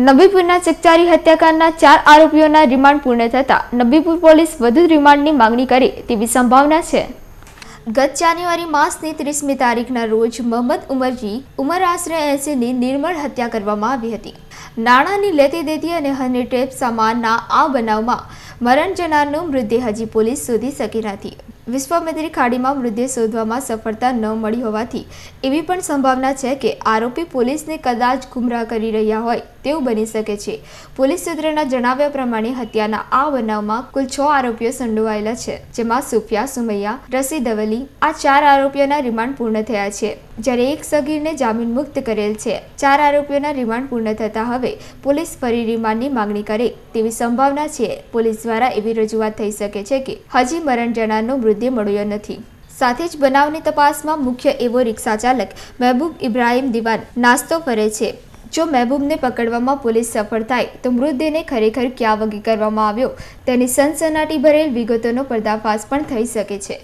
નબીપુરના ચકચારી હત્યાકાંડના ચાર આરોપીઓના રિમાન્ડ પૂર્ણ થતા નબીપુર પોલીસ વધુ રિમાન્ડની માંગણી કરે તેવી સંભાવના છે ગત જાન્યુઆરી માસની ત્રીસમી તારીખના રોજ મોહમ્મદ ઉમરજી ઉંમર આશરે એસીની નિર્મળ હત્યા કરવામાં આવી હતી નાણાંની લેતી દેતી અને હની ટેપ સામાનના આ બનાવમાં મરણ જનારનું મૃતદેહ હજી પોલીસ શોધી શકી નથી વિશ્વામિત્રી ખાડીમાં મૃતદેહ શોધવામાં સફળતા ન મળી હોવાથી એવી પણ સંભાવના છે કે આરોપી પોલીસને કદાચ ગુમરાહ કરી રહ્યા હોય તેવું બની શકે છે પોલીસ સૂત્રના જણાવ્યા પ્રમાણે હત્યાના આ બનાવમાં કુલ છ આરોપીઓ સંડોવાયેલા છે જેમાં સુફિયા સુમૈયા રસી દવલી આ ચાર આરોપીઓના રિમાન્ડ પૂર્ણ થયા છે જ્યારે એક સગીરને જામીન મુક્ત કરેલ છે ચાર આરોપીઓના રિમાન્ડ પૂર્ણ થતા હવે પોલીસ ફરી રિમાન્ડની માંગણી કરે તેવી સંભાવના છે પોલીસ દ્વારા એવી રજૂઆત થઈ શકે છે કે હજી મરણ જણારનું મૃત વૃદ્ધિ મળ્યો નથી સાથે જ બનાવની તપાસમાં મુખ્ય એવો રિક્ષા ચાલક મહેબૂબ ઇબ્રાહીમ દિવાન નાસ્તો ફરે છે જો મહેબૂબને પકડવામાં પોલીસ સફળ થાય તો મૃતદેહને ખરેખર ક્યાં વગી કરવામાં આવ્યો તેની સનસનાટી ભરેલ વિગતોનો પર્દાફાશ પણ થઈ શકે છે